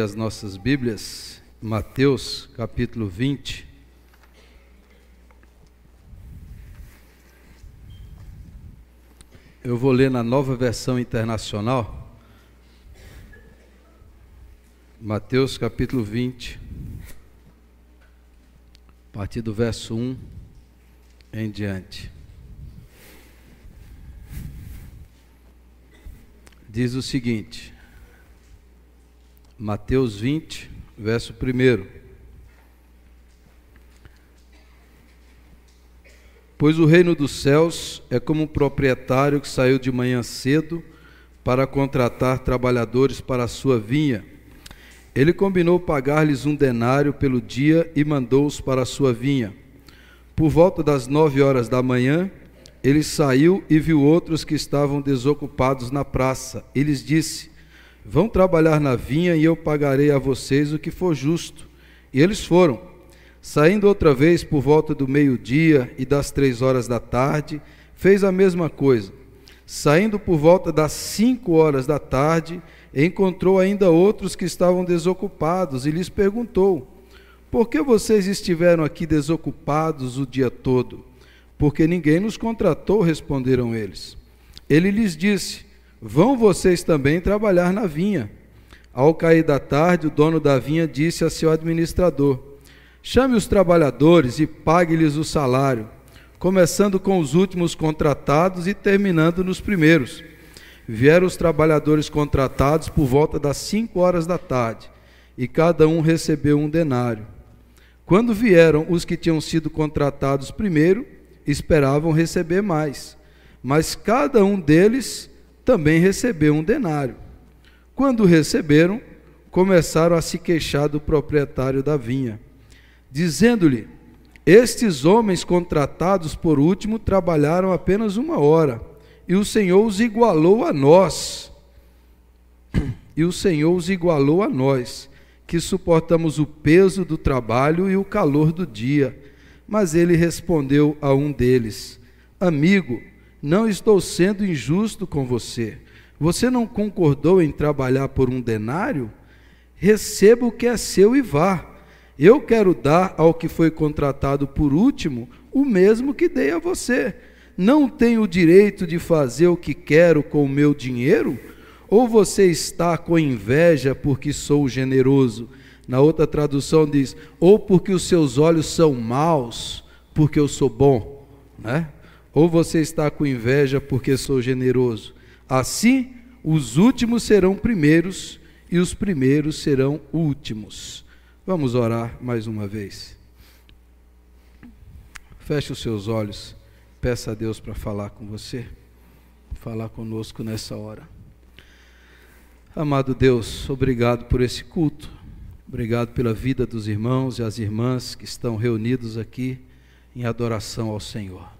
as nossas Bíblias, Mateus capítulo 20. Eu vou ler na nova versão internacional. Mateus capítulo 20, a partir do verso 1 em diante. Diz o seguinte: Mateus 20, verso 1. Pois o reino dos céus é como um proprietário que saiu de manhã cedo para contratar trabalhadores para a sua vinha. Ele combinou pagar-lhes um denário pelo dia e mandou-os para a sua vinha. Por volta das nove horas da manhã, ele saiu e viu outros que estavam desocupados na praça. Ele disse: Vão trabalhar na vinha e eu pagarei a vocês o que for justo. E eles foram. Saindo outra vez por volta do meio-dia e das três horas da tarde, fez a mesma coisa. Saindo por volta das cinco horas da tarde, encontrou ainda outros que estavam desocupados e lhes perguntou: Por que vocês estiveram aqui desocupados o dia todo? Porque ninguém nos contratou, responderam eles. Ele lhes disse: Vão vocês também trabalhar na vinha. Ao cair da tarde, o dono da vinha disse a seu administrador: Chame os trabalhadores e pague-lhes o salário, começando com os últimos contratados e terminando nos primeiros. Vieram os trabalhadores contratados por volta das cinco horas da tarde, e cada um recebeu um denário. Quando vieram os que tinham sido contratados primeiro, esperavam receber mais, mas cada um deles também recebeu um denário. Quando receberam, começaram a se queixar do proprietário da vinha, dizendo-lhe: Estes homens contratados por último trabalharam apenas uma hora, e o Senhor os igualou a nós. E o Senhor os igualou a nós, que suportamos o peso do trabalho e o calor do dia. Mas ele respondeu a um deles: Amigo, não estou sendo injusto com você. Você não concordou em trabalhar por um denário? Receba o que é seu e vá. Eu quero dar ao que foi contratado por último o mesmo que dei a você. Não tenho o direito de fazer o que quero com o meu dinheiro? Ou você está com inveja porque sou generoso? Na outra tradução diz: ou porque os seus olhos são maus, porque eu sou bom, né? ou você está com inveja porque sou generoso? Assim, os últimos serão primeiros e os primeiros serão últimos. Vamos orar mais uma vez. Feche os seus olhos, peça a Deus para falar com você, falar conosco nessa hora. Amado Deus, obrigado por esse culto, obrigado pela vida dos irmãos e as irmãs que estão reunidos aqui em adoração ao Senhor.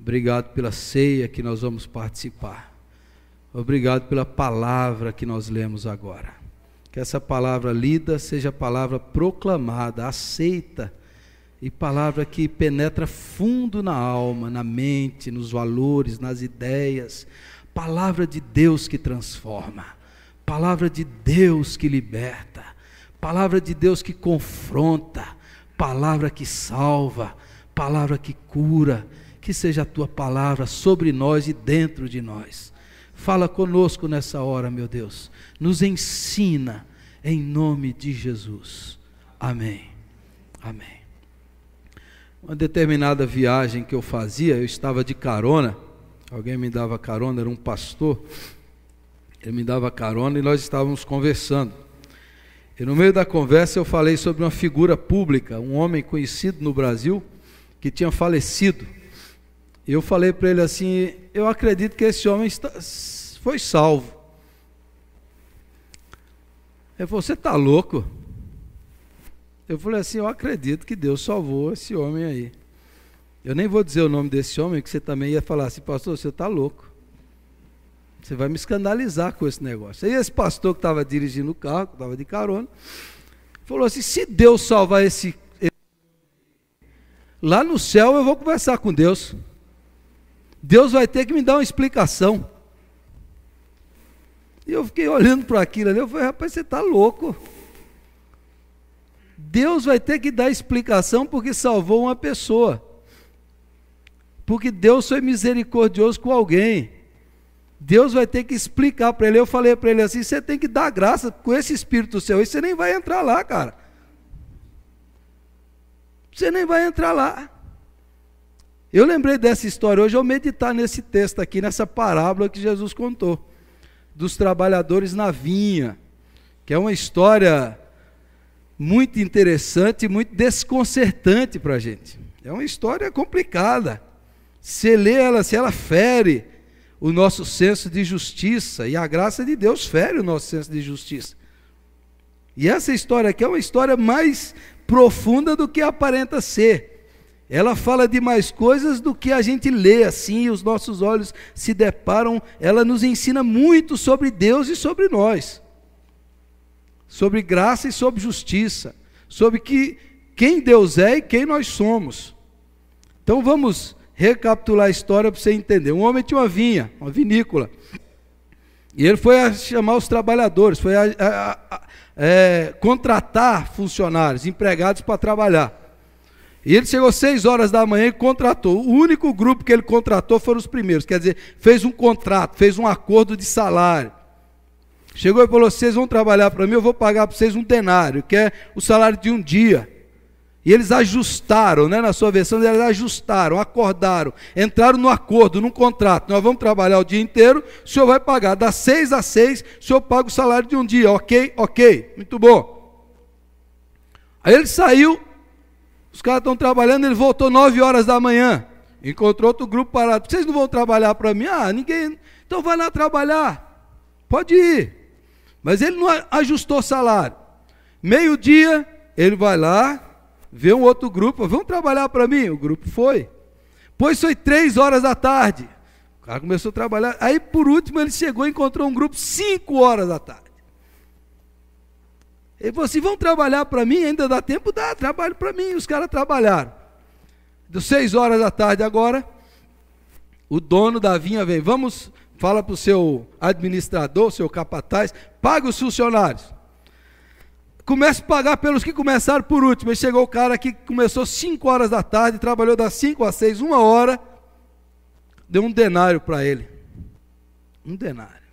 Obrigado pela ceia que nós vamos participar. Obrigado pela palavra que nós lemos agora. Que essa palavra lida seja palavra proclamada, aceita e palavra que penetra fundo na alma, na mente, nos valores, nas ideias. Palavra de Deus que transforma. Palavra de Deus que liberta. Palavra de Deus que confronta. Palavra que salva. Palavra que cura que seja a tua palavra sobre nós e dentro de nós. Fala conosco nessa hora, meu Deus. Nos ensina em nome de Jesus. Amém. Amém. Uma determinada viagem que eu fazia, eu estava de carona. Alguém me dava carona, era um pastor. Ele me dava carona e nós estávamos conversando. E no meio da conversa eu falei sobre uma figura pública, um homem conhecido no Brasil que tinha falecido eu falei para ele assim: eu acredito que esse homem está, foi salvo. Ele falou: você está louco? Eu falei assim: eu acredito que Deus salvou esse homem aí. Eu nem vou dizer o nome desse homem, que você também ia falar assim: pastor, você está louco. Você vai me escandalizar com esse negócio. Aí esse pastor que estava dirigindo o carro, que estava de carona, falou assim: se Deus salvar esse. Lá no céu eu vou conversar com Deus. Deus vai ter que me dar uma explicação. E eu fiquei olhando para aquilo ali, eu falei, rapaz, você está louco. Deus vai ter que dar explicação porque salvou uma pessoa. Porque Deus foi misericordioso com alguém. Deus vai ter que explicar para ele. Eu falei para ele assim: você tem que dar graça com esse espírito seu, e você nem vai entrar lá, cara. Você nem vai entrar lá. Eu lembrei dessa história hoje ao meditar nesse texto aqui, nessa parábola que Jesus contou, dos trabalhadores na vinha, que é uma história muito interessante, muito desconcertante para a gente. É uma história complicada. Se lê ela, se ela fere o nosso senso de justiça, e a graça de Deus fere o nosso senso de justiça. E essa história aqui é uma história mais profunda do que aparenta ser. Ela fala de mais coisas do que a gente lê assim, e os nossos olhos se deparam. Ela nos ensina muito sobre Deus e sobre nós, sobre graça e sobre justiça, sobre que, quem Deus é e quem nós somos. Então vamos recapitular a história para você entender. Um homem tinha uma vinha, uma vinícola. E ele foi chamar os trabalhadores, foi a, a, a, é, contratar funcionários, empregados para trabalhar. E ele chegou seis horas da manhã e contratou. O único grupo que ele contratou foram os primeiros. Quer dizer, fez um contrato, fez um acordo de salário. Chegou e falou: vocês vão trabalhar para mim, eu vou pagar para vocês um denário, que é o salário de um dia. E eles ajustaram, né, na sua versão, eles ajustaram, acordaram, entraram no acordo, num contrato. Nós vamos trabalhar o dia inteiro, o senhor vai pagar. Das seis às seis, o senhor paga o salário de um dia, ok? Ok, muito bom. Aí ele saiu, os caras estão trabalhando, ele voltou 9 horas da manhã. Encontrou outro grupo parado. Vocês não vão trabalhar para mim? Ah, ninguém. Então vai lá trabalhar. Pode ir. Mas ele não ajustou salário. Meio-dia, ele vai lá, vê um outro grupo. Vão trabalhar para mim? O grupo foi. Pois foi três horas da tarde. O cara começou a trabalhar. Aí, por último, ele chegou e encontrou um grupo cinco horas da tarde. Ele falou assim: vão trabalhar para mim, ainda dá tempo? Dá trabalho para mim. Os caras trabalharam. Deu seis horas da tarde agora, o dono da vinha vem: vamos, fala para o seu administrador, seu capataz, paga os funcionários. Começa a pagar pelos que começaram por último. Aí chegou o cara que começou 5 horas da tarde, trabalhou das 5 às 6, uma hora, deu um denário para ele. Um denário.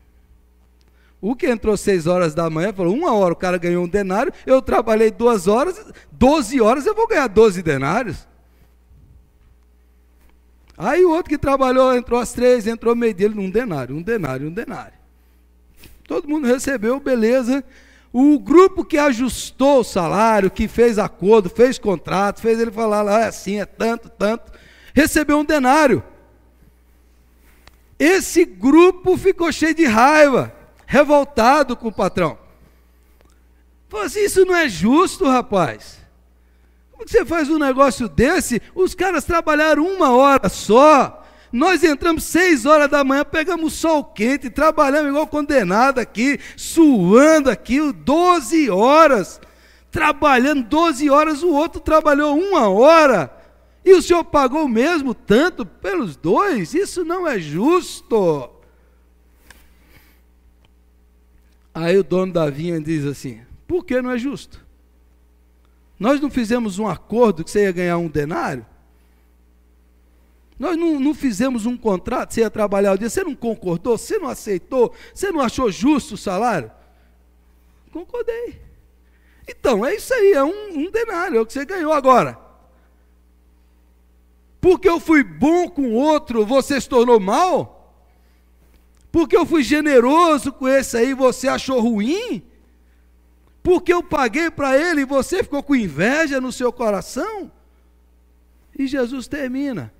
O que entrou seis horas da manhã falou: uma hora o cara ganhou um denário, eu trabalhei duas horas, doze horas eu vou ganhar doze denários. Aí o outro que trabalhou, entrou às três, entrou meio dele, um denário, um denário, um denário. Todo mundo recebeu, beleza. O grupo que ajustou o salário, que fez acordo, fez contrato, fez ele falar lá, é assim, é tanto, tanto, recebeu um denário. Esse grupo ficou cheio de raiva revoltado com o patrão. Falou assim: isso não é justo, rapaz. Como você faz um negócio desse? Os caras trabalharam uma hora só. Nós entramos seis horas da manhã, pegamos sol quente, trabalhamos igual condenado aqui, suando aqui, 12 horas. Trabalhando 12 horas, o outro trabalhou uma hora. E o senhor pagou mesmo tanto pelos dois? Isso não é justo. Aí o dono da vinha diz assim: Por que não é justo? Nós não fizemos um acordo que você ia ganhar um denário? Nós não, não, fizemos um contrato, você ia trabalhar o dia, você não concordou, você não aceitou, você não achou justo o salário? Concordei. Então, é isso aí, é um, um denário, é o que você ganhou agora. Porque eu fui bom com outro, você se tornou mal? porque eu fui generoso com esse aí, você achou ruim? Porque eu paguei para ele e você ficou com inveja no seu coração? E Jesus termina.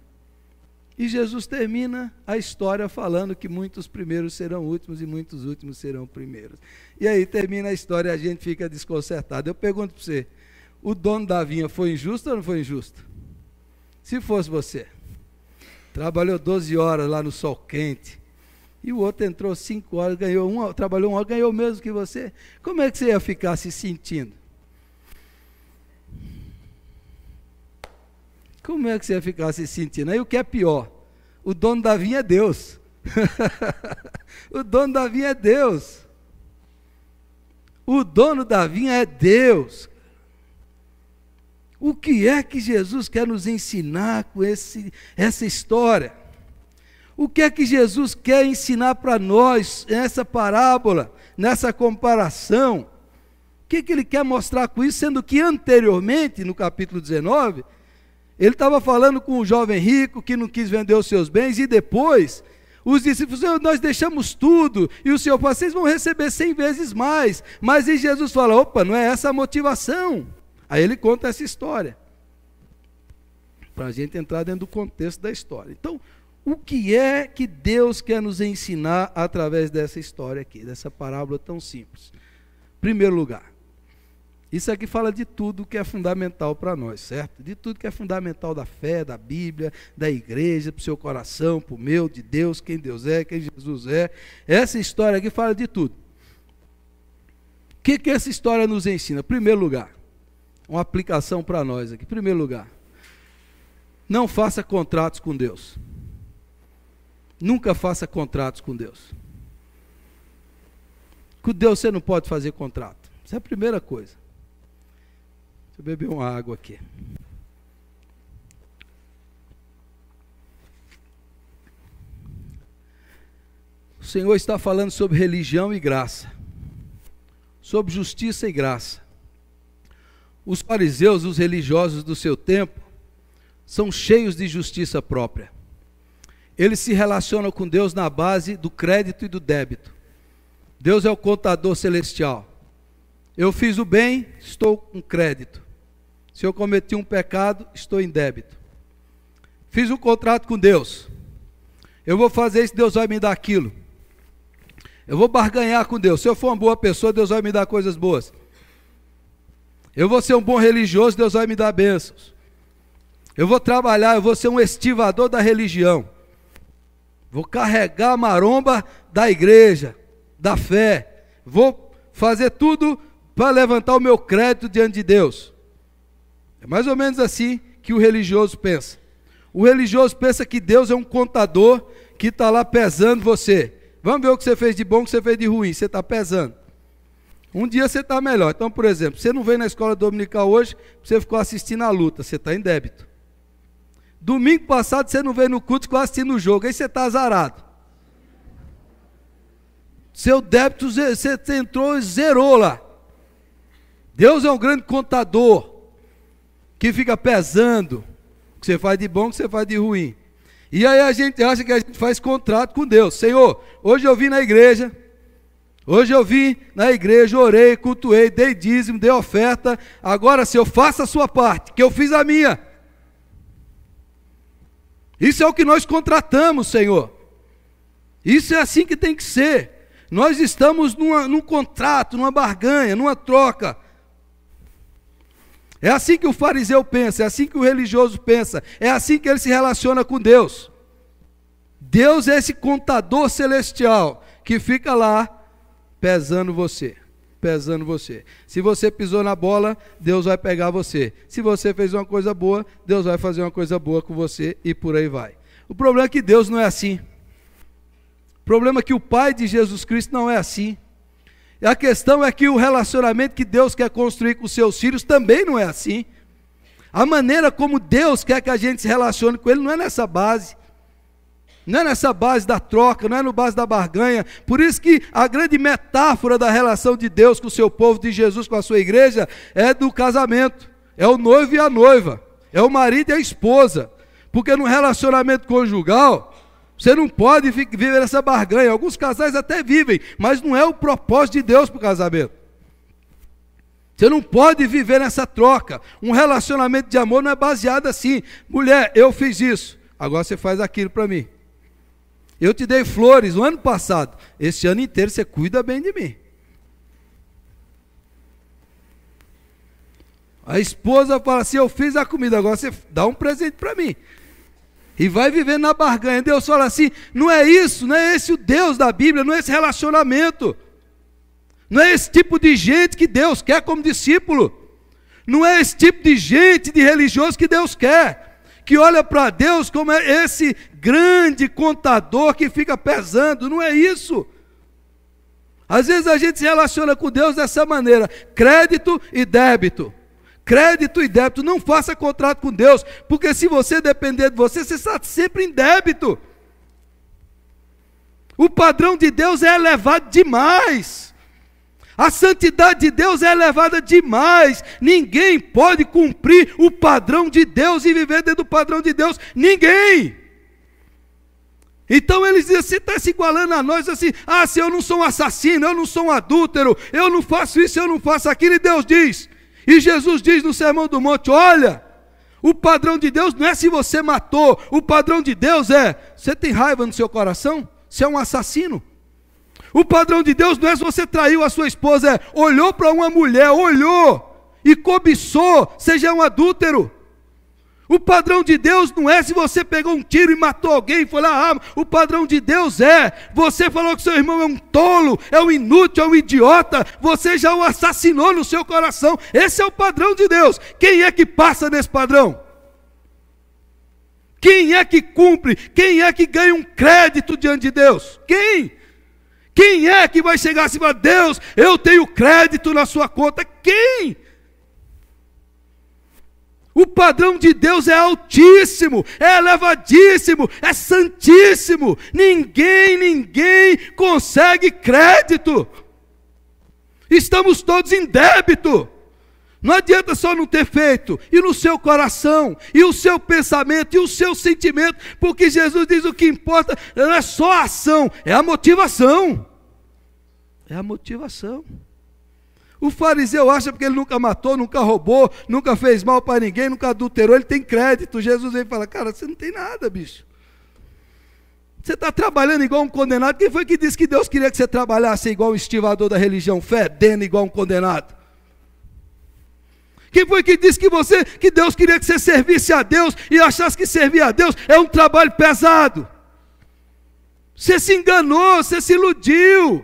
E Jesus termina a história falando que muitos primeiros serão últimos e muitos últimos serão primeiros. E aí termina a história e a gente fica desconcertado. Eu pergunto para você: o dono da vinha foi injusto ou não foi injusto? Se fosse você, trabalhou 12 horas lá no sol quente, e o outro entrou cinco horas, ganhou uma, trabalhou uma hora, ganhou o mesmo que você. Como é que você ia ficar se sentindo? Como é que você ia ficar se sentindo? Aí o que é pior? O dono da vinha é Deus. o dono da vinha é Deus. O dono da vinha é Deus. O que é que Jesus quer nos ensinar com esse, essa história? O que é que Jesus quer ensinar para nós nessa parábola, nessa comparação? O que, é que ele quer mostrar com isso, sendo que anteriormente, no capítulo 19, ele estava falando com o jovem rico que não quis vender os seus bens e depois os discípulos, nós deixamos tudo, e o Senhor fala, vocês vão receber cem vezes mais. Mas e Jesus fala, opa, não é essa a motivação. Aí ele conta essa história. Para a gente entrar dentro do contexto da história. Então, o que é que Deus quer nos ensinar através dessa história aqui, dessa parábola tão simples? Primeiro lugar, isso aqui fala de tudo que é fundamental para nós, certo? De tudo que é fundamental da fé, da Bíblia, da igreja, para o seu coração, para o meu, de Deus, quem Deus é, quem Jesus é. Essa história aqui fala de tudo. O que, que essa história nos ensina? Primeiro lugar, uma aplicação para nós aqui. Primeiro lugar, não faça contratos com Deus. Nunca faça contratos com Deus. Com Deus você não pode fazer contrato. Isso é a primeira coisa. Deixa eu beber uma água aqui. O Senhor está falando sobre religião e graça, sobre justiça e graça. Os fariseus, os religiosos do seu tempo, são cheios de justiça própria. Eles se relacionam com Deus na base do crédito e do débito. Deus é o contador celestial. Eu fiz o bem, estou com crédito. Se eu cometi um pecado, estou em débito. Fiz um contrato com Deus. Eu vou fazer isso, Deus vai me dar aquilo. Eu vou barganhar com Deus. Se eu for uma boa pessoa, Deus vai me dar coisas boas. Eu vou ser um bom religioso, Deus vai me dar bênçãos. Eu vou trabalhar, eu vou ser um estivador da religião. Vou carregar a maromba da igreja, da fé. Vou fazer tudo para levantar o meu crédito diante de Deus. É mais ou menos assim que o religioso pensa. O religioso pensa que Deus é um contador que está lá pesando você. Vamos ver o que você fez de bom, o que você fez de ruim. Você está pesando. Um dia você está melhor. Então, por exemplo, você não veio na escola dominical hoje, você ficou assistindo a luta, você está em débito. Domingo passado você não veio no culto que eu assisti no jogo, aí você está azarado. Seu débito, você entrou e zerou lá. Deus é um grande contador que fica pesando o que você faz de bom, o que você faz de ruim. E aí a gente acha que a gente faz contrato com Deus. Senhor, hoje eu vim na igreja, hoje eu vim na igreja, orei, cultuei, dei dízimo, dei oferta. Agora, se eu faço a sua parte, que eu fiz a minha, isso é o que nós contratamos, Senhor. Isso é assim que tem que ser. Nós estamos numa, num contrato, numa barganha, numa troca. É assim que o fariseu pensa, é assim que o religioso pensa, é assim que ele se relaciona com Deus. Deus é esse contador celestial que fica lá pesando você pesando você. Se você pisou na bola, Deus vai pegar você. Se você fez uma coisa boa, Deus vai fazer uma coisa boa com você e por aí vai. O problema é que Deus não é assim. O problema é que o Pai de Jesus Cristo não é assim. E a questão é que o relacionamento que Deus quer construir com os seus filhos também não é assim. A maneira como Deus quer que a gente se relacione com Ele não é nessa base. Não é nessa base da troca, não é no base da barganha. Por isso que a grande metáfora da relação de Deus com o seu povo, de Jesus com a sua igreja, é do casamento. É o noivo e a noiva. É o marido e a esposa. Porque no relacionamento conjugal, você não pode viver essa barganha. Alguns casais até vivem, mas não é o propósito de Deus para o casamento. Você não pode viver nessa troca. Um relacionamento de amor não é baseado assim. Mulher, eu fiz isso, agora você faz aquilo para mim. Eu te dei flores no ano passado. Este ano inteiro você cuida bem de mim. A esposa fala assim: Eu fiz a comida, agora você dá um presente para mim. E vai vivendo na barganha. Deus fala assim: Não é isso, não é esse o Deus da Bíblia, não é esse relacionamento. Não é esse tipo de gente que Deus quer como discípulo. Não é esse tipo de gente, de religioso que Deus quer que olha para Deus como é esse grande contador que fica pesando. Não é isso. Às vezes a gente se relaciona com Deus dessa maneira: crédito e débito. Crédito e débito. Não faça contrato com Deus, porque se você depender de você, você está sempre em débito. O padrão de Deus é elevado demais. A santidade de Deus é elevada demais. Ninguém pode cumprir o padrão de Deus e viver dentro do padrão de Deus. Ninguém. Então eles dizem, você está se igualando a nós assim, ah, se eu não sou um assassino, eu não sou um adúltero, eu não faço isso, eu não faço aquilo, e Deus diz. E Jesus diz no Sermão do Monte: olha, o padrão de Deus não é se você matou, o padrão de Deus é: você tem raiva no seu coração? Você é um assassino? O padrão de Deus não é se você traiu a sua esposa, é olhou para uma mulher, olhou e cobiçou, seja um adúltero. O padrão de Deus não é se você pegou um tiro e matou alguém e foi lá, ah, o padrão de Deus é, você falou que seu irmão é um tolo, é um inútil, é um idiota, você já o assassinou no seu coração. Esse é o padrão de Deus. Quem é que passa nesse padrão? Quem é que cumpre? Quem é que ganha um crédito diante de Deus? Quem? Quem é que vai chegar acima? Deus, eu tenho crédito na sua conta. Quem? O padrão de Deus é altíssimo, é elevadíssimo, é santíssimo. Ninguém, ninguém consegue crédito. Estamos todos em débito. Não adianta só não ter feito, e no seu coração, e o seu pensamento, e o seu sentimento, porque Jesus diz o que importa não é só a ação, é a motivação. É a motivação. O fariseu acha porque ele nunca matou, nunca roubou, nunca fez mal para ninguém, nunca adulterou, ele tem crédito. Jesus vem e fala: Cara, você não tem nada, bicho. Você está trabalhando igual um condenado. Quem foi que disse que Deus queria que você trabalhasse igual um estivador da religião, fedendo igual um condenado? Quem foi que disse que você, que Deus queria que você servisse a Deus e achasse que servir a Deus é um trabalho pesado? Você se enganou, você se iludiu.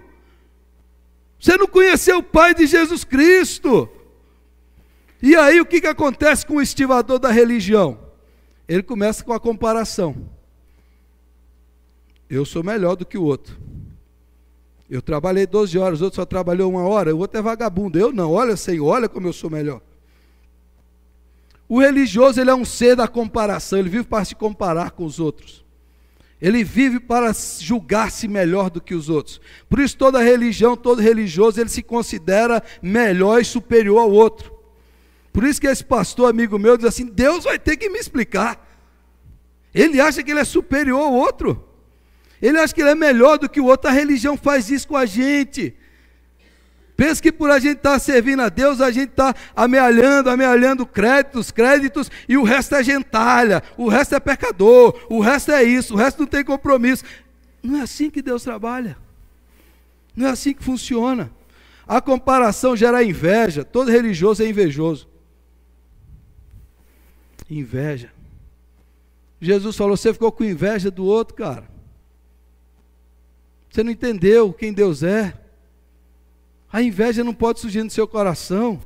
Você não conheceu o Pai de Jesus Cristo. E aí o que, que acontece com o estivador da religião? Ele começa com a comparação. Eu sou melhor do que o outro. Eu trabalhei 12 horas, o outro só trabalhou uma hora, o outro é vagabundo. Eu não, olha, Senhor, olha como eu sou melhor. O religioso ele é um ser da comparação, ele vive para se comparar com os outros. Ele vive para julgar-se melhor do que os outros. Por isso toda religião, todo religioso, ele se considera melhor e superior ao outro. Por isso que esse pastor amigo meu diz assim: "Deus vai ter que me explicar". Ele acha que ele é superior ao outro. Ele acha que ele é melhor do que o outro. A religião faz isso com a gente. Pensa que por a gente estar tá servindo a Deus, a gente está amealhando, amealhando créditos, créditos, e o resto é gentalha, o resto é pecador, o resto é isso, o resto não tem compromisso. Não é assim que Deus trabalha. Não é assim que funciona. A comparação gera inveja. Todo religioso é invejoso. Inveja. Jesus falou: você ficou com inveja do outro, cara. Você não entendeu quem Deus é. A inveja não pode surgir no seu coração.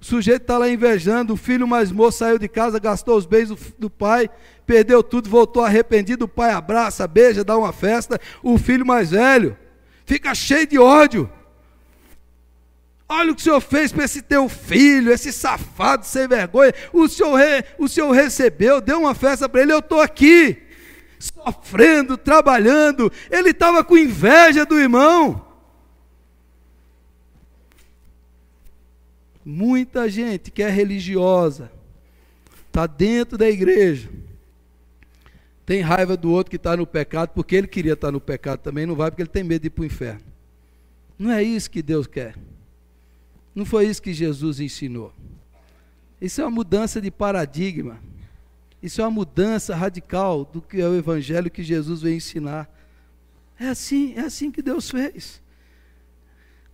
O sujeito está lá invejando, o filho mais moço saiu de casa, gastou os beijos do pai, perdeu tudo, voltou arrependido, o pai abraça, beija, dá uma festa. O filho mais velho fica cheio de ódio. Olha o que o senhor fez para esse teu filho, esse safado sem vergonha. O senhor, re, o senhor recebeu, deu uma festa para ele, eu estou aqui, sofrendo, trabalhando. Ele estava com inveja do irmão. Muita gente que é religiosa, está dentro da igreja, tem raiva do outro que está no pecado, porque ele queria estar tá no pecado também, não vai porque ele tem medo de ir para o inferno. Não é isso que Deus quer. Não foi isso que Jesus ensinou. Isso é uma mudança de paradigma. Isso é uma mudança radical do que é o evangelho que Jesus veio ensinar. É assim, é assim que Deus fez.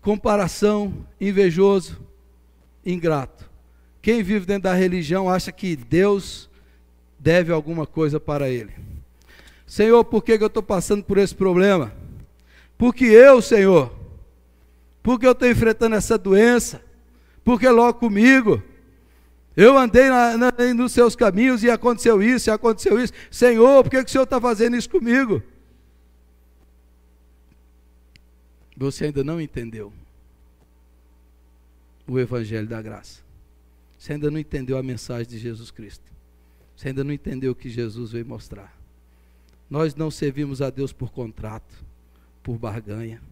Comparação, invejoso, ingrato. Quem vive dentro da religião acha que Deus deve alguma coisa para ele. Senhor, por que, eu estou passando por esse problema? Porque eu, Senhor, porque eu estou enfrentando essa doença, porque logo comigo, eu andei na, na, nos seus caminhos e aconteceu isso, e aconteceu isso. Senhor, por que, que o Senhor está fazendo isso comigo? Você ainda não entendeu o Evangelho da Graça. Você ainda não entendeu a mensagem de Jesus Cristo. Você ainda não entendeu o que Jesus veio mostrar. Nós não servimos a Deus por contrato, por barganha.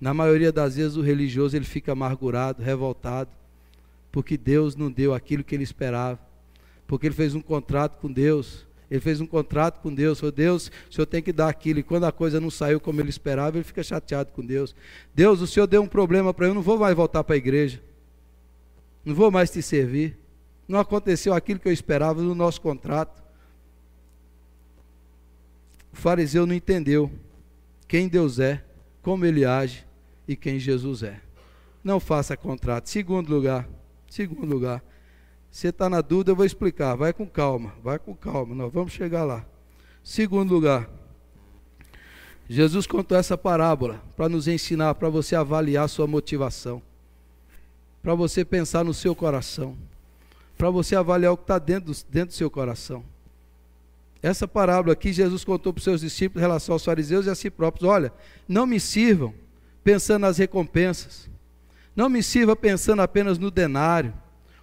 Na maioria das vezes o religioso ele fica amargurado, revoltado, porque Deus não deu aquilo que ele esperava, porque ele fez um contrato com Deus. Ele fez um contrato com Deus, falou, Deus, o Senhor tem que dar aquilo. E quando a coisa não saiu como ele esperava, ele fica chateado com Deus. Deus, o Senhor deu um problema para eu, não vou mais voltar para a igreja não vou mais te servir, não aconteceu aquilo que eu esperava no nosso contrato. O fariseu não entendeu quem Deus é, como ele age e quem Jesus é. Não faça contrato. Segundo lugar, segundo lugar, você está na dúvida, eu vou explicar. Vai com calma, vai com calma, nós vamos chegar lá. Segundo lugar, Jesus contou essa parábola para nos ensinar, para você avaliar sua motivação para você pensar no seu coração, para você avaliar o que está dentro, dentro do seu coração. Essa parábola aqui Jesus contou para os seus discípulos em relação aos fariseus e a si próprios. Olha, não me sirvam pensando nas recompensas. Não me sirva pensando apenas no denário.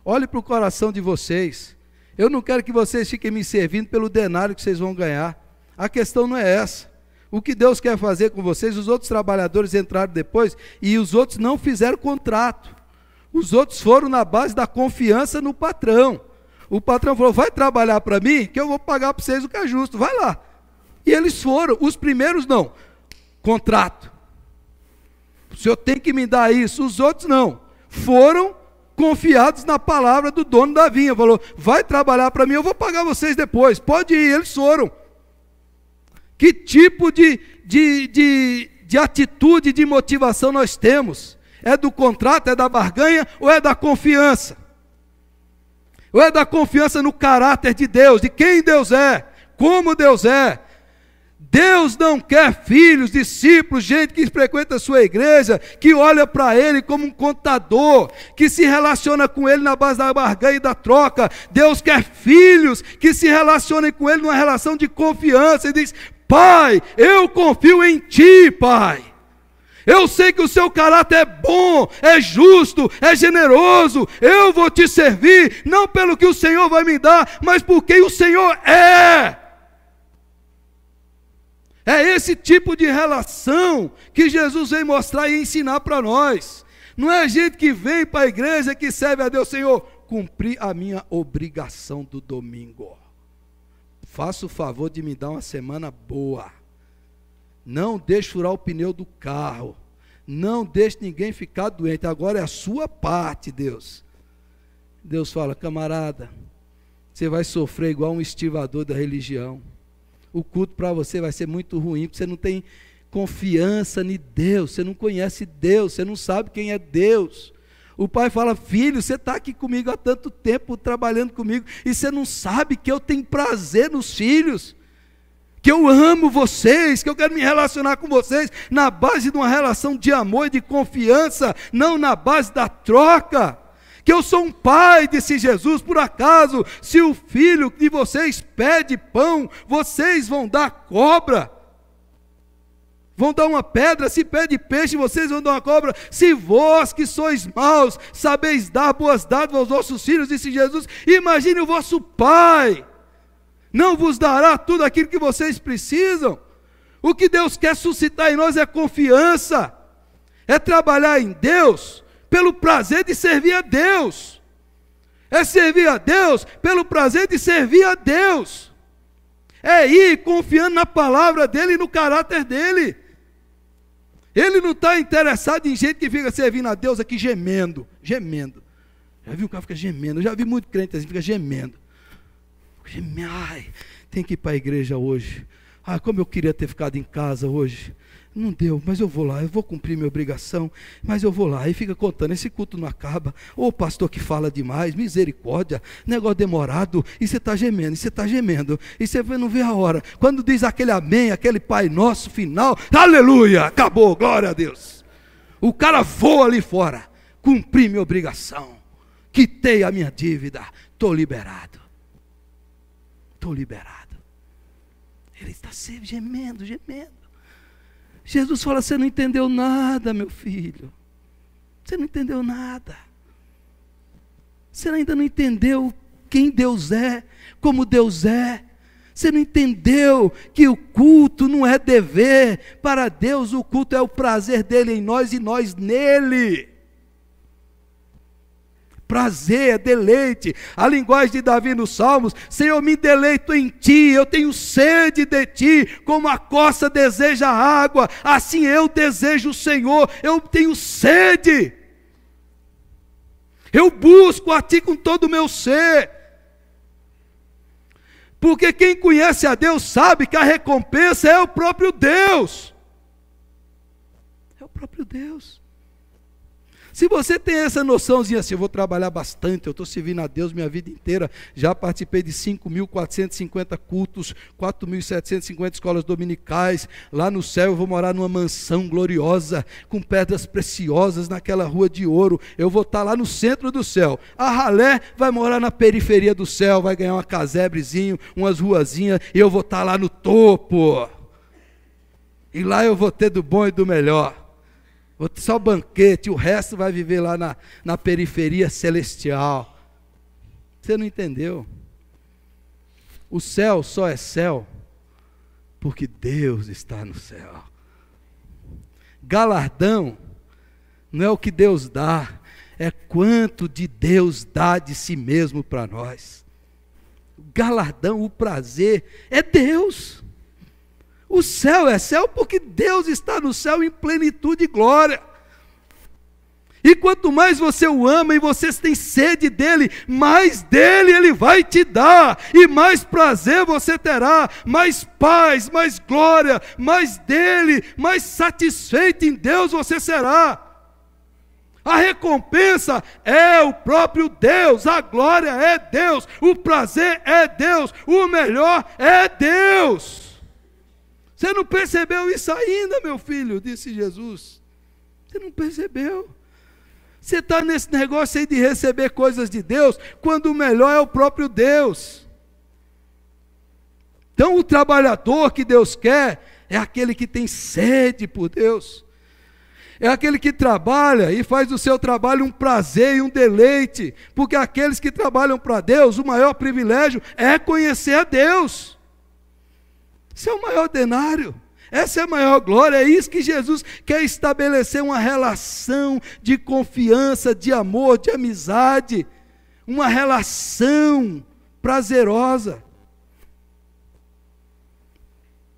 Olhe para o coração de vocês. Eu não quero que vocês fiquem me servindo pelo denário que vocês vão ganhar. A questão não é essa. O que Deus quer fazer com vocês, os outros trabalhadores entraram depois e os outros não fizeram contrato. Os outros foram na base da confiança no patrão. O patrão falou: vai trabalhar para mim, que eu vou pagar para vocês o que é justo, vai lá. E eles foram, os primeiros não. Contrato. O senhor tem que me dar isso, os outros não. Foram confiados na palavra do dono da vinha. Falou: vai trabalhar para mim, eu vou pagar vocês depois. Pode ir, eles foram. Que tipo de, de, de, de atitude, de motivação nós temos? É do contrato, é da barganha ou é da confiança? Ou é da confiança no caráter de Deus, de quem Deus é, como Deus é. Deus não quer filhos, discípulos, gente que frequenta a sua igreja, que olha para ele como um contador, que se relaciona com ele na base da barganha e da troca. Deus quer filhos que se relacionem com ele numa relação de confiança e diz: Pai, eu confio em ti, Pai. Eu sei que o seu caráter é bom, é justo, é generoso. Eu vou te servir, não pelo que o Senhor vai me dar, mas por quem o Senhor é. É esse tipo de relação que Jesus vem mostrar e ensinar para nós. Não é gente que vem para a igreja que serve a Deus, Senhor, cumprir a minha obrigação do domingo. Faça o favor de me dar uma semana boa. Não deixe furar o pneu do carro. Não deixe ninguém ficar doente. Agora é a sua parte, Deus. Deus fala, camarada, você vai sofrer igual um estivador da religião. O culto para você vai ser muito ruim, porque você não tem confiança em Deus, você não conhece Deus, você não sabe quem é Deus. O pai fala: Filho, você está aqui comigo há tanto tempo, trabalhando comigo, e você não sabe que eu tenho prazer nos filhos que eu amo vocês, que eu quero me relacionar com vocês na base de uma relação de amor e de confiança, não na base da troca. Que eu sou um pai, disse Jesus, por acaso, se o filho de vocês pede pão, vocês vão dar cobra. Vão dar uma pedra, se pede peixe, vocês vão dar uma cobra. Se vós que sois maus, sabeis dar boas dádivas aos vossos filhos, disse Jesus, imagine o vosso pai não vos dará tudo aquilo que vocês precisam. O que Deus quer suscitar em nós é confiança, é trabalhar em Deus pelo prazer de servir a Deus, é servir a Deus pelo prazer de servir a Deus, é ir confiando na palavra dEle e no caráter dEle. Ele não está interessado em gente que fica servindo a Deus aqui gemendo, gemendo. Já vi o cara fica gemendo, já vi muito crente assim, fica gemendo. Ai, tem que ir para a igreja hoje. Ah, como eu queria ter ficado em casa hoje. Não deu, mas eu vou lá, eu vou cumprir minha obrigação, mas eu vou lá. E fica contando, esse culto não acaba. Ô pastor que fala demais, misericórdia, negócio demorado, e você está gemendo, e você está gemendo, e você não vê a hora. Quando diz aquele amém, aquele Pai Nosso final, aleluia, acabou, glória a Deus. O cara voa ali fora, cumpri minha obrigação, quitei a minha dívida, estou liberado estou liberado. Ele está sempre gemendo, gemendo. Jesus fala: Você não entendeu nada, meu filho. Você não entendeu nada. Você ainda não entendeu quem Deus é, como Deus é. Você não entendeu que o culto não é dever. Para Deus, o culto é o prazer dele em nós e nós nele prazer, é deleite. A linguagem de Davi nos Salmos: Senhor, me deleito em ti, eu tenho sede de ti, como a costa deseja água, assim eu desejo o Senhor, eu tenho sede. Eu busco a ti com todo o meu ser. Porque quem conhece a Deus sabe que a recompensa é o próprio Deus. É o próprio Deus. Se você tem essa noçãozinha assim, eu vou trabalhar bastante, eu estou servindo a Deus minha vida inteira, já participei de 5.450 cultos, 4.750 escolas dominicais, lá no céu eu vou morar numa mansão gloriosa, com pedras preciosas naquela rua de ouro, eu vou estar tá lá no centro do céu. A ralé vai morar na periferia do céu, vai ganhar um casebrezinho, umas ruazinhas, e eu vou estar tá lá no topo. E lá eu vou ter do bom e do melhor. Só banquete, o resto vai viver lá na, na periferia celestial. Você não entendeu? O céu só é céu porque Deus está no céu. Galardão não é o que Deus dá, é quanto de Deus dá de si mesmo para nós. Galardão, o prazer é Deus. O céu é céu porque Deus está no céu em plenitude e glória. E quanto mais você o ama e você tem sede dele, mais dele ele vai te dar, e mais prazer você terá, mais paz, mais glória, mais dele, mais satisfeito em Deus você será. A recompensa é o próprio Deus, a glória é Deus, o prazer é Deus, o melhor é Deus. Você não percebeu isso ainda, meu filho? Disse Jesus. Você não percebeu? Você está nesse negócio aí de receber coisas de Deus, quando o melhor é o próprio Deus. Então, o trabalhador que Deus quer é aquele que tem sede por Deus, é aquele que trabalha e faz do seu trabalho um prazer e um deleite, porque aqueles que trabalham para Deus, o maior privilégio é conhecer a Deus. Isso é o maior denário. Essa é a maior glória, é isso que Jesus quer estabelecer uma relação de confiança, de amor, de amizade, uma relação prazerosa.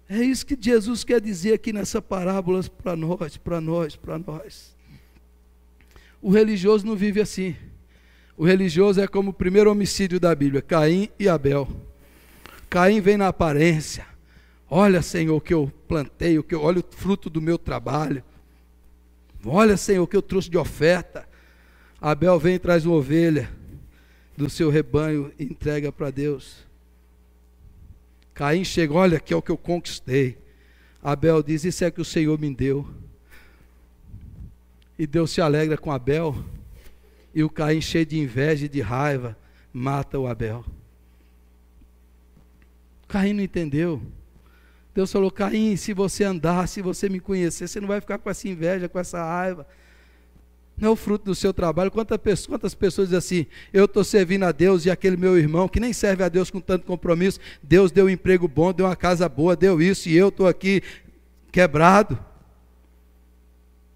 É isso que Jesus quer dizer aqui nessa parábola para nós, para nós, para nós. O religioso não vive assim. O religioso é como o primeiro homicídio da Bíblia, Caim e Abel. Caim vem na aparência. Olha, Senhor, o que eu plantei, o que eu, olha o fruto do meu trabalho. Olha, Senhor, o que eu trouxe de oferta. Abel vem e traz uma ovelha do seu rebanho e entrega para Deus. Caim chega, olha, que é o que eu conquistei. Abel diz: Isso é que o Senhor me deu. E Deus se alegra com Abel. E o Caim, cheio de inveja e de raiva, mata o Abel. Caim não entendeu. Deus falou: Caim, se você andar, se você me conhecer, você não vai ficar com essa inveja, com essa raiva. Não é o fruto do seu trabalho. Quantas pessoas, quantas pessoas dizem assim: eu estou servindo a Deus e aquele meu irmão que nem serve a Deus com tanto compromisso, Deus deu um emprego bom, deu uma casa boa, deu isso, e eu estou aqui quebrado.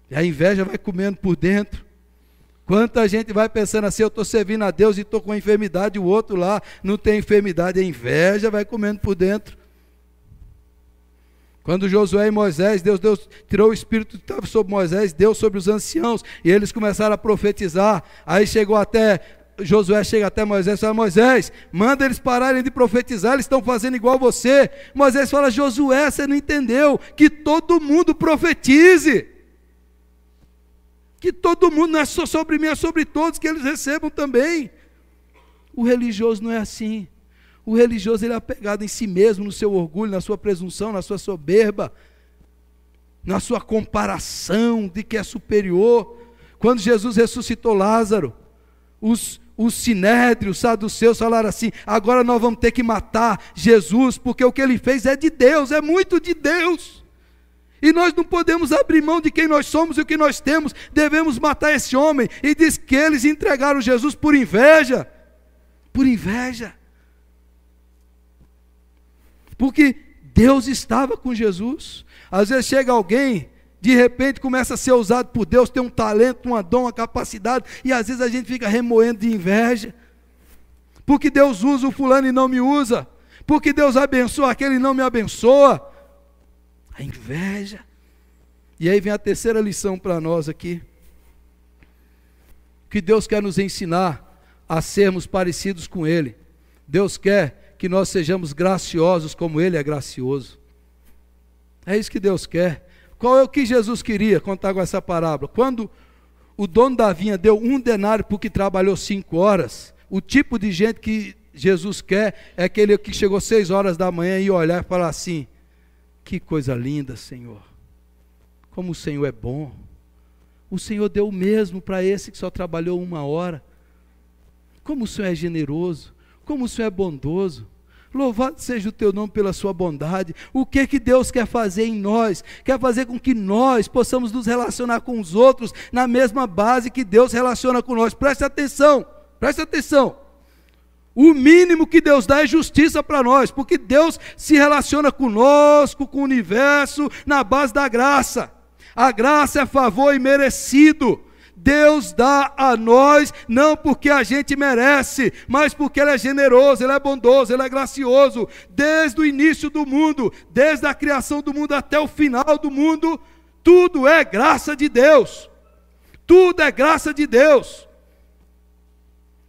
E a inveja vai comendo por dentro. Quanta gente vai pensando assim, eu estou servindo a Deus e estou com a enfermidade, o outro lá não tem enfermidade, a inveja vai comendo por dentro. Quando Josué e Moisés, Deus, Deus tirou o espírito que estava sobre Moisés, deu sobre os anciãos, e eles começaram a profetizar. Aí chegou até Josué chega até Moisés e fala: Moisés, manda eles pararem de profetizar, eles estão fazendo igual você. Moisés fala: Josué, você não entendeu? Que todo mundo profetize. Que todo mundo, não é só sobre mim, é sobre todos, que eles recebam também. O religioso não é assim. O religioso ele é apegado em si mesmo, no seu orgulho, na sua presunção, na sua soberba, na sua comparação de que é superior. Quando Jesus ressuscitou Lázaro, os, os sinédrios, os saduceus falaram assim: agora nós vamos ter que matar Jesus, porque o que ele fez é de Deus, é muito de Deus. E nós não podemos abrir mão de quem nós somos e o que nós temos, devemos matar esse homem. E diz que eles entregaram Jesus por inveja. Por inveja porque Deus estava com Jesus. Às vezes chega alguém, de repente começa a ser usado por Deus, tem um talento, um dom, uma capacidade, e às vezes a gente fica remoendo de inveja. Porque Deus usa o fulano e não me usa. Porque Deus abençoa aquele e não me abençoa. A inveja. E aí vem a terceira lição para nós aqui. Que Deus quer nos ensinar a sermos parecidos com Ele. Deus quer que nós sejamos graciosos como Ele é gracioso. É isso que Deus quer. Qual é o que Jesus queria contar com essa parábola? Quando o dono da vinha deu um denário porque trabalhou cinco horas, o tipo de gente que Jesus quer é aquele que chegou seis horas da manhã e olhar e falar assim: que coisa linda, Senhor. Como o Senhor é bom. O Senhor deu o mesmo para esse que só trabalhou uma hora. Como o Senhor é generoso. Como o Senhor é bondoso. Louvado seja o teu nome pela sua bondade. O que que Deus quer fazer em nós? Quer fazer com que nós possamos nos relacionar com os outros na mesma base que Deus relaciona com nós. Preste atenção. Preste atenção. O mínimo que Deus dá é justiça para nós, porque Deus se relaciona conosco, com o universo, na base da graça. A graça é favor imerecido. merecido. Deus dá a nós não porque a gente merece, mas porque Ele é generoso, Ele é bondoso, Ele é gracioso. Desde o início do mundo, desde a criação do mundo até o final do mundo, tudo é graça de Deus. Tudo é graça de Deus.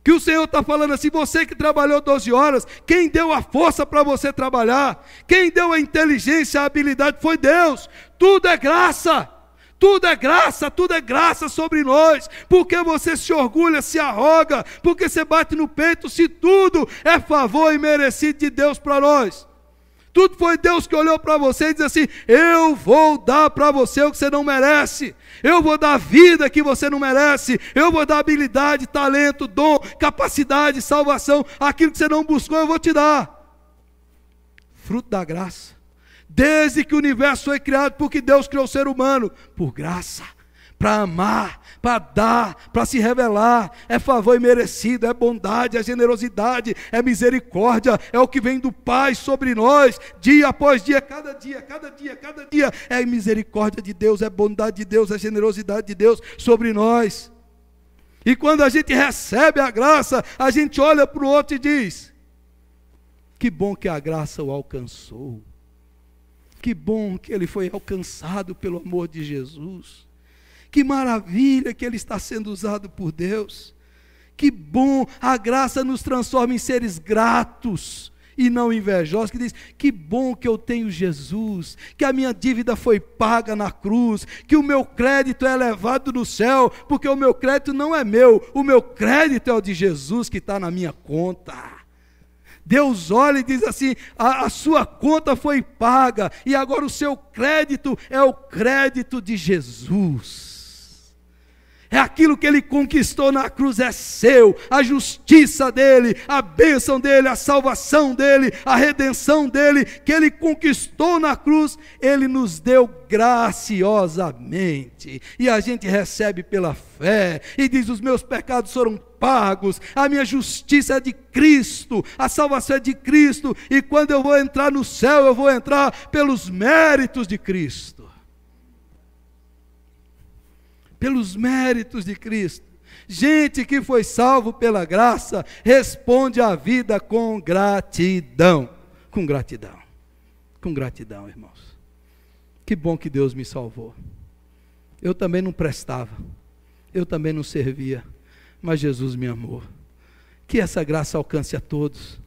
Que o Senhor está falando assim: você que trabalhou 12 horas, quem deu a força para você trabalhar? Quem deu a inteligência, a habilidade? Foi Deus. Tudo é graça. Tudo é graça, tudo é graça sobre nós. Porque você se orgulha, se arroga, porque você bate no peito, se tudo é favor e merecido de Deus para nós. Tudo foi Deus que olhou para você e disse assim: Eu vou dar para você o que você não merece, eu vou dar vida que você não merece, eu vou dar habilidade, talento, dom, capacidade, salvação, aquilo que você não buscou, eu vou te dar. Fruto da graça desde que o universo foi criado, porque Deus criou o ser humano por graça, para amar, para dar, para se revelar. É favor imerecido, é bondade, é generosidade, é misericórdia, é o que vem do Pai sobre nós, dia após dia, cada dia, cada dia, cada dia. É misericórdia de Deus, é bondade de Deus, é generosidade de Deus sobre nós. E quando a gente recebe a graça, a gente olha para o outro e diz: Que bom que a graça o alcançou. Que bom que ele foi alcançado pelo amor de Jesus. Que maravilha que ele está sendo usado por Deus. Que bom, a graça nos transforma em seres gratos e não invejosos, que diz: Que bom que eu tenho Jesus, que a minha dívida foi paga na cruz, que o meu crédito é elevado no céu, porque o meu crédito não é meu, o meu crédito é o de Jesus que está na minha conta. Deus olha e diz assim: a, a sua conta foi paga, e agora o seu crédito é o crédito de Jesus é aquilo que ele conquistou na cruz, é seu, a justiça dele, a bênção dele, a salvação dele, a redenção dele, que ele conquistou na cruz, ele nos deu graciosamente, e a gente recebe pela fé, e diz: Os meus pecados foram pagos, a minha justiça é de Cristo, a salvação é de Cristo, e quando eu vou entrar no céu, eu vou entrar pelos méritos de Cristo. Pelos méritos de Cristo. Gente que foi salvo pela graça, responde à vida com gratidão. Com gratidão. Com gratidão, irmãos. Que bom que Deus me salvou. Eu também não prestava. Eu também não servia mas Jesus me amou. Que essa graça alcance a todos.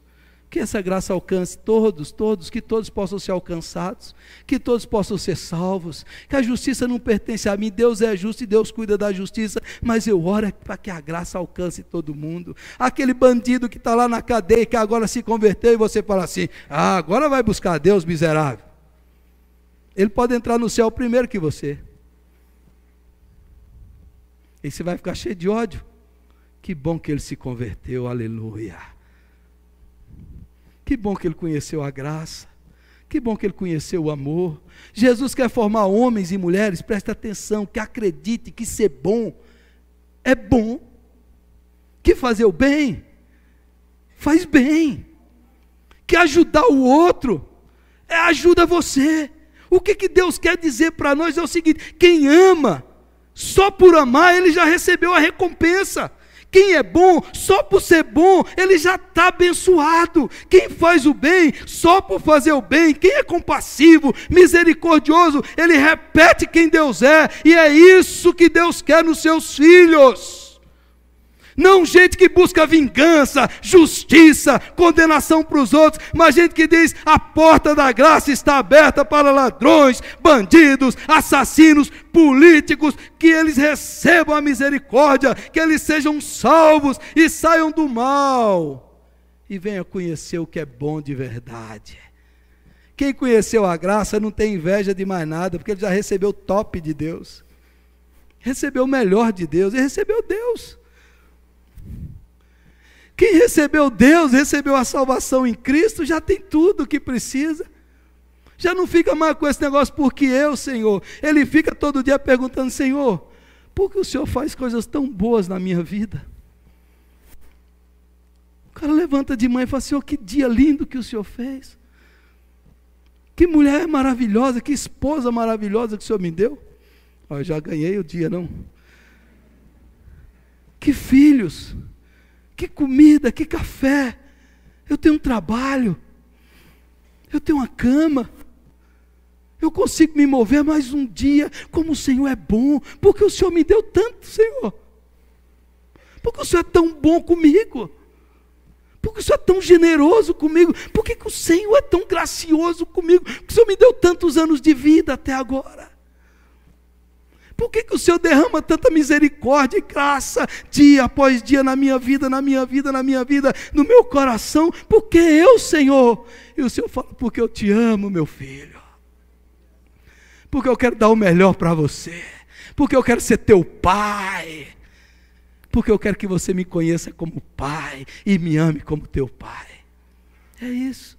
Que essa graça alcance todos, todos, que todos possam ser alcançados, que todos possam ser salvos, que a justiça não pertence a mim, Deus é justo e Deus cuida da justiça, mas eu oro é para que a graça alcance todo mundo. Aquele bandido que está lá na cadeia, que agora se converteu, e você fala assim: ah, agora vai buscar Deus, miserável. Ele pode entrar no céu primeiro que você. E você vai ficar cheio de ódio, que bom que ele se converteu, aleluia. Que bom que ele conheceu a graça. Que bom que ele conheceu o amor. Jesus quer formar homens e mulheres, presta atenção, que acredite que ser bom é bom. Que fazer o bem faz bem. Que ajudar o outro é ajuda você. O que, que Deus quer dizer para nós é o seguinte: quem ama, só por amar ele já recebeu a recompensa. Quem é bom, só por ser bom, ele já está abençoado. Quem faz o bem, só por fazer o bem. Quem é compassivo, misericordioso, ele repete quem Deus é. E é isso que Deus quer nos seus filhos. Não gente que busca vingança, justiça, condenação para os outros, mas gente que diz: a porta da graça está aberta para ladrões, bandidos, assassinos, políticos, que eles recebam a misericórdia, que eles sejam salvos e saiam do mal e venham conhecer o que é bom de verdade. Quem conheceu a graça não tem inveja de mais nada, porque ele já recebeu o top de Deus. Recebeu o melhor de Deus, ele recebeu Deus. Quem recebeu Deus, recebeu a salvação em Cristo, já tem tudo o que precisa. Já não fica mais com esse negócio, porque eu, Senhor. Ele fica todo dia perguntando, Senhor, por que o Senhor faz coisas tão boas na minha vida? O cara levanta de manhã e fala, Senhor, que dia lindo que o Senhor fez. Que mulher maravilhosa, que esposa maravilhosa que o Senhor me deu. Eu já ganhei o dia, não. Que filhos que comida, que café, eu tenho um trabalho, eu tenho uma cama, eu consigo me mover mais um dia, como o Senhor é bom, porque o Senhor me deu tanto, Senhor. Porque o Senhor é tão bom comigo. Porque o Senhor é tão generoso comigo. Porque que o Senhor é tão gracioso comigo? Porque o Senhor me deu tantos anos de vida até agora. Por que, que o Senhor derrama tanta misericórdia e graça dia após dia na minha vida, na minha vida, na minha vida, no meu coração? Porque eu, Senhor. E o Senhor fala: Porque eu te amo, meu filho. Porque eu quero dar o melhor para você. Porque eu quero ser teu pai. Porque eu quero que você me conheça como pai e me ame como teu pai. É isso.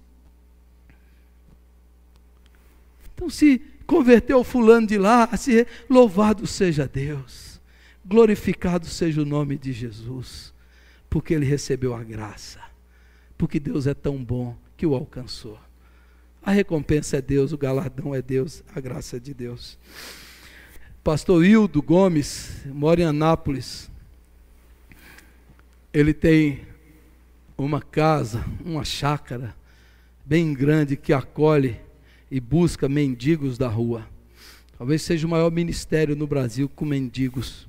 Então, se converteu o fulano de lá, assim, louvado seja Deus, glorificado seja o nome de Jesus, porque ele recebeu a graça, porque Deus é tão bom que o alcançou. A recompensa é Deus, o galardão é Deus, a graça é de Deus. Pastor Hildo Gomes mora em Anápolis. Ele tem uma casa, uma chácara bem grande que acolhe e busca mendigos da rua. Talvez seja o maior ministério no Brasil com mendigos.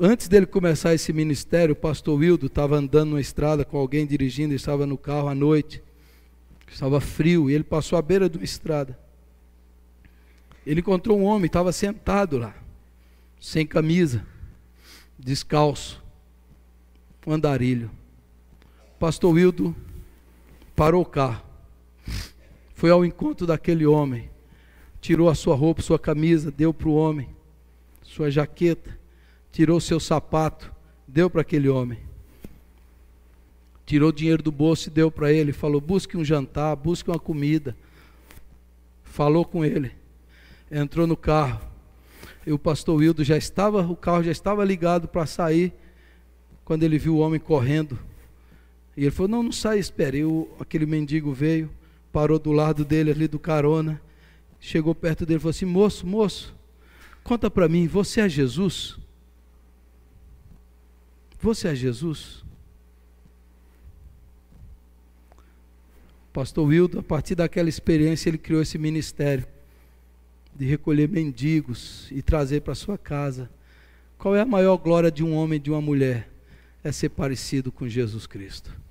Antes dele começar esse ministério, o pastor Wildo estava andando na estrada com alguém dirigindo, estava no carro à noite, estava frio, e ele passou à beira de uma estrada. Ele encontrou um homem, estava sentado lá, sem camisa, descalço, um andarilho. O pastor Wildo parou o carro foi ao encontro daquele homem, tirou a sua roupa, sua camisa, deu para o homem, sua jaqueta, tirou seu sapato, deu para aquele homem. Tirou o dinheiro do bolso e deu para ele. Falou: busque um jantar, busque uma comida. Falou com ele. Entrou no carro. E o pastor Wildo já estava, o carro já estava ligado para sair. Quando ele viu o homem correndo. E ele falou: Não, não sai, espere. E o, aquele mendigo veio parou do lado dele ali do carona, chegou perto dele e falou assim: Moço, moço, conta para mim, você é Jesus? Você é Jesus? Pastor Wildo, a partir daquela experiência, ele criou esse ministério de recolher mendigos e trazer para sua casa. Qual é a maior glória de um homem e de uma mulher? É ser parecido com Jesus Cristo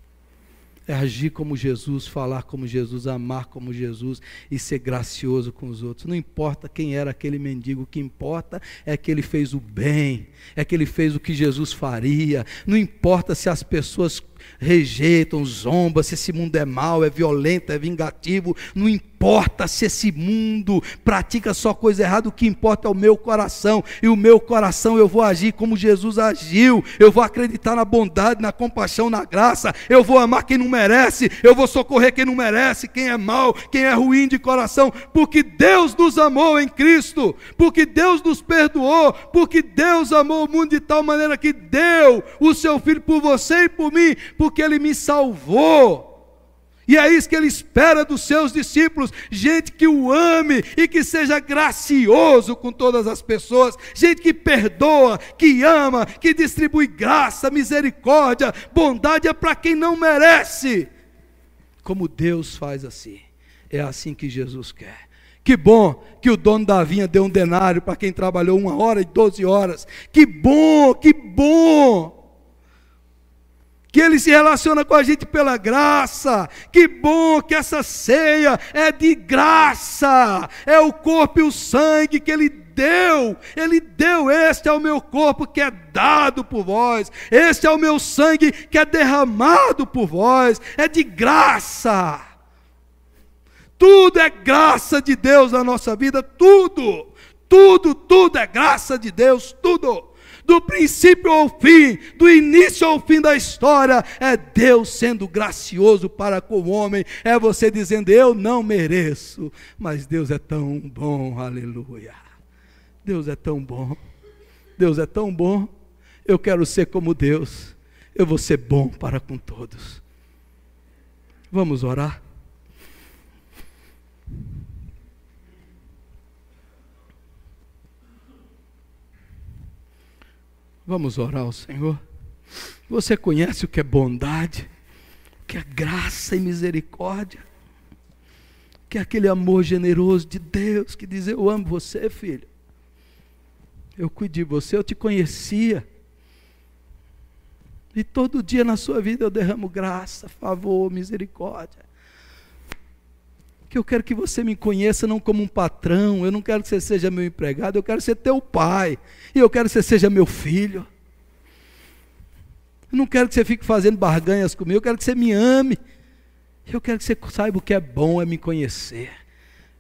é agir como Jesus, falar como Jesus, amar como Jesus e ser gracioso com os outros. Não importa quem era aquele mendigo, o que importa é que ele fez o bem, é que ele fez o que Jesus faria. Não importa se as pessoas Rejeitam, zombam, se esse mundo é mau, é violento, é vingativo, não importa se esse mundo pratica só coisa errada, o que importa é o meu coração, e o meu coração eu vou agir como Jesus agiu, eu vou acreditar na bondade, na compaixão, na graça, eu vou amar quem não merece, eu vou socorrer quem não merece, quem é mau, quem é ruim de coração, porque Deus nos amou em Cristo, porque Deus nos perdoou, porque Deus amou o mundo de tal maneira que deu o seu filho por você e por mim, porque ele me salvou. E é isso que ele espera dos seus discípulos: gente que o ame e que seja gracioso com todas as pessoas, gente que perdoa, que ama, que distribui graça, misericórdia, bondade é para quem não merece. Como Deus faz assim, é assim que Jesus quer. Que bom que o dono da vinha deu um denário para quem trabalhou uma hora e doze horas. Que bom, que bom que ele se relaciona com a gente pela graça. Que bom que essa ceia é de graça, é o corpo e o sangue que ele deu, ele deu. Este é o meu corpo que é dado por vós, este é o meu sangue que é derramado por vós, é de graça. Tudo é graça de Deus na nossa vida, tudo, tudo, tudo é graça de Deus, tudo do princípio ao fim, do início ao fim da história, é Deus sendo gracioso para com o homem, é você dizendo: Eu não mereço, mas Deus é tão bom, aleluia. Deus é tão bom, Deus é tão bom. Eu quero ser como Deus, eu vou ser bom para com todos. Vamos orar? Vamos orar ao Senhor. Você conhece o que é bondade, o que é graça e misericórdia, o que é aquele amor generoso de Deus que diz: Eu amo você, filho. Eu cuidei de você, eu te conhecia. E todo dia na sua vida eu derramo graça, favor, misericórdia que eu quero que você me conheça não como um patrão, eu não quero que você seja meu empregado, eu quero ser teu pai, e eu quero que você seja meu filho. Eu não quero que você fique fazendo barganhas comigo, eu quero que você me ame. Eu quero que você saiba o que é bom é me conhecer,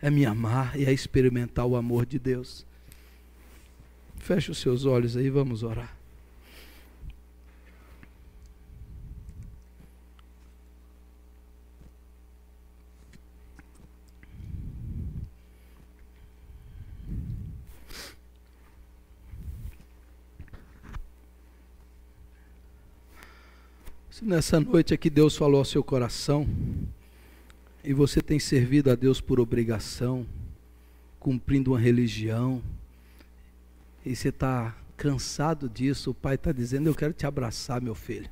é me amar e é experimentar o amor de Deus. Feche os seus olhos aí, vamos orar. Se nessa noite aqui Deus falou ao seu coração e você tem servido a Deus por obrigação, cumprindo uma religião, e você está cansado disso, o Pai está dizendo: Eu quero te abraçar, meu filho.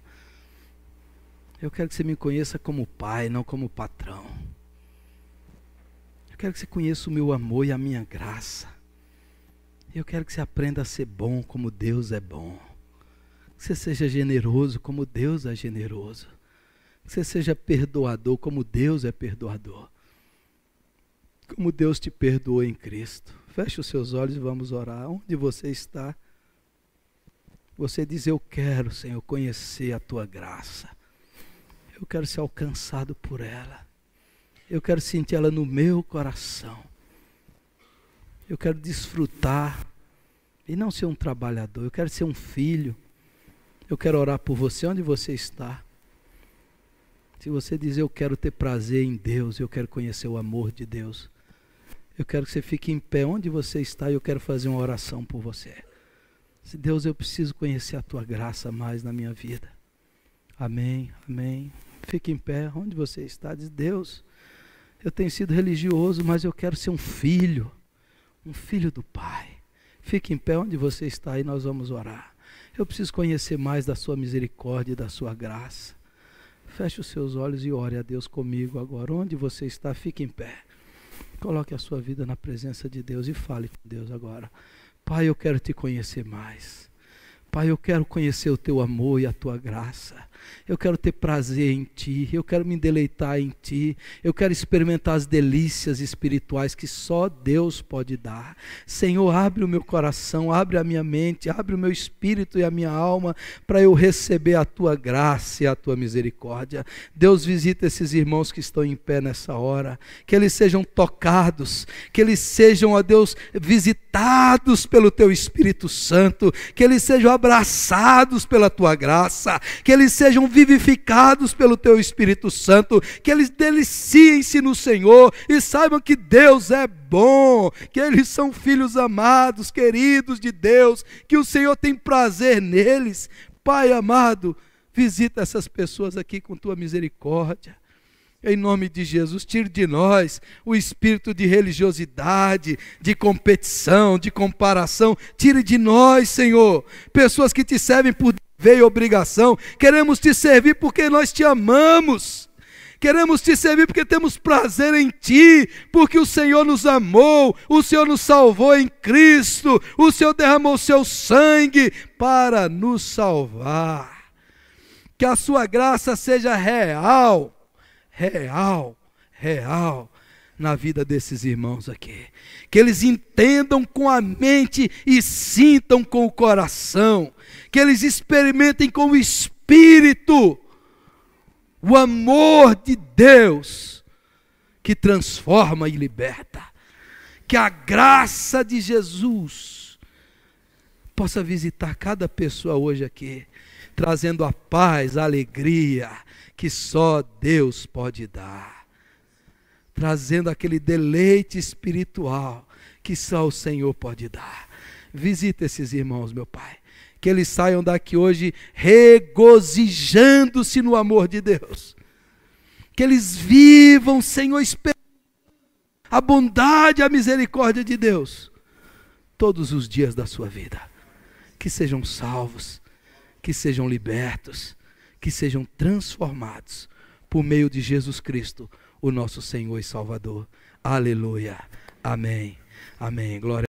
Eu quero que você me conheça como pai, não como patrão. Eu quero que você conheça o meu amor e a minha graça. Eu quero que você aprenda a ser bom como Deus é bom que você seja generoso como Deus é generoso, que você seja perdoador como Deus é perdoador, como Deus te perdoou em Cristo. Feche os seus olhos e vamos orar. Onde você está? Você diz: Eu quero, Senhor, conhecer a tua graça. Eu quero ser alcançado por ela. Eu quero sentir ela no meu coração. Eu quero desfrutar e não ser um trabalhador. Eu quero ser um filho. Eu quero orar por você onde você está. Se você dizer eu quero ter prazer em Deus, eu quero conhecer o amor de Deus, eu quero que você fique em pé onde você está e eu quero fazer uma oração por você. Se Deus, eu preciso conhecer a tua graça mais na minha vida. Amém, amém. Fique em pé onde você está. Diz Deus, eu tenho sido religioso, mas eu quero ser um filho, um filho do Pai. Fique em pé onde você está e nós vamos orar. Eu preciso conhecer mais da sua misericórdia e da sua graça. Feche os seus olhos e ore a Deus comigo agora. Onde você está, fique em pé. Coloque a sua vida na presença de Deus e fale com Deus agora. Pai, eu quero te conhecer mais. Pai, eu quero conhecer o teu amor e a tua graça. Eu quero ter prazer em Ti, eu quero me deleitar em Ti, eu quero experimentar as delícias espirituais que só Deus pode dar. Senhor, abre o meu coração, abre a minha mente, abre o meu espírito e a minha alma para eu receber a Tua graça e a Tua misericórdia. Deus, visita esses irmãos que estão em pé nessa hora, que eles sejam tocados, que eles sejam, ó Deus, visitados pelo Teu Espírito Santo, que eles sejam abraçados pela Tua graça, que eles sejam sejam vivificados pelo teu Espírito Santo, que eles deliciem-se no Senhor e saibam que Deus é bom, que eles são filhos amados, queridos de Deus, que o Senhor tem prazer neles. Pai amado, visita essas pessoas aqui com tua misericórdia. Em nome de Jesus, tire de nós o espírito de religiosidade, de competição, de comparação. Tire de nós, Senhor, pessoas que te servem por veio obrigação. Queremos te servir porque nós te amamos. Queremos te servir porque temos prazer em ti, porque o Senhor nos amou, o Senhor nos salvou em Cristo, o Senhor derramou seu sangue para nos salvar. Que a sua graça seja real, real, real na vida desses irmãos aqui. Que eles entendam com a mente e sintam com o coração que eles experimentem com o Espírito o amor de Deus que transforma e liberta. Que a graça de Jesus possa visitar cada pessoa hoje aqui, trazendo a paz, a alegria que só Deus pode dar, trazendo aquele deleite espiritual que só o Senhor pode dar. Visita esses irmãos, meu Pai que eles saiam daqui hoje regozijando-se no amor de Deus. Que eles vivam, Senhor, esperando a bondade a misericórdia de Deus todos os dias da sua vida. Que sejam salvos, que sejam libertos, que sejam transformados por meio de Jesus Cristo, o nosso Senhor e Salvador. Aleluia. Amém. Amém. Glória